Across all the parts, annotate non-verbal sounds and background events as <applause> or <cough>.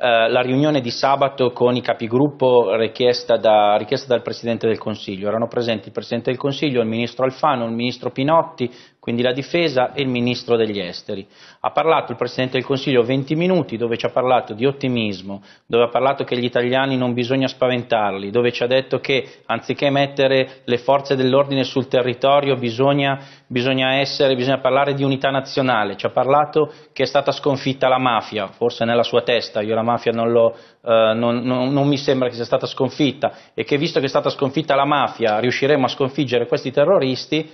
Eh, la riunione di sabato con i capigruppo richiesta, da, richiesta, dal Presidente del Consiglio. Erano presenti il Presidente del Consiglio, il Ministro Alfano, il Ministro Pinotti, quindi la Difesa e il Ministro degli Esteri. Ha parlato il Presidente del Consiglio 20 minuti dove ci ha parlato di ottimismo, dove ha parlato che gli italiani non bisogna spaventarli, dove ci ha detto che anziché mettere le forze dell'ordine sul territorio bisogna bisogna, essere, bisogna parlare di unità nazionale, ci ha parlato che è stata sconfitta la mafia, forse nella sua testa, io la mafia non, lo, eh, non, non, non mi sembra che sia stata sconfitta e che visto che è stata sconfitta la mafia riusciremo a sconfiggere questi terroristi,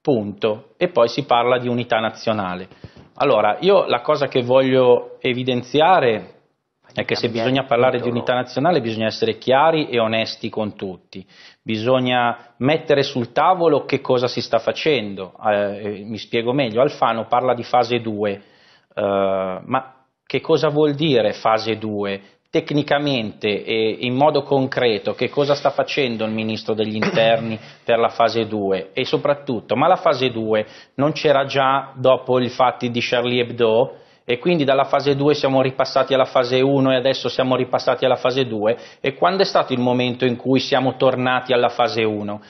punto, e poi si parla di unità nazionale. Allora, io la cosa che voglio evidenziare è che se bisogna parlare di unità nazionale bisogna essere chiari e onesti con tutti, bisogna mettere sul tavolo che cosa si sta facendo, eh, eh mi spiego meglio, Alfano parla di fase 2, eh, ma che cosa vuol dire fase 2? Tecnicamente e in modo concreto che cosa sta facendo il Ministro degli Interni <coughs> per la fase 2 e soprattutto, ma la fase 2 non c'era già dopo i fatti di Charlie Hebdo? e quindi dalla fase 2 siamo ripassati alla fase 1 e adesso siamo ripassati alla fase 2 e quando è stato il momento in cui siamo tornati alla fase 1?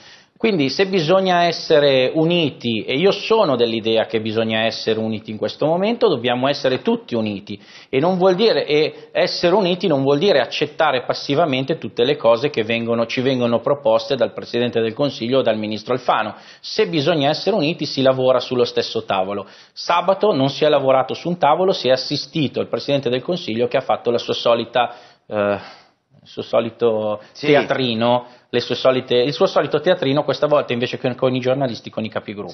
Quindi se bisogna essere uniti, e io sono dell'idea che bisogna essere uniti in questo momento, dobbiamo essere tutti uniti. E, dire, e essere uniti non vuol dire accettare passivamente tutte le cose che vengono, ci vengono proposte dal Presidente del Consiglio o dal Ministro Alfano. Se bisogna essere uniti si lavora sullo stesso tavolo. Sabato non si è lavorato su un tavolo, si è assistito il Presidente del Consiglio che ha fatto la sua solita... Eh, il suo solito sì. teatrino, solite, il suo solito teatrino, questa volta invece con i giornalisti, con i capigruppo.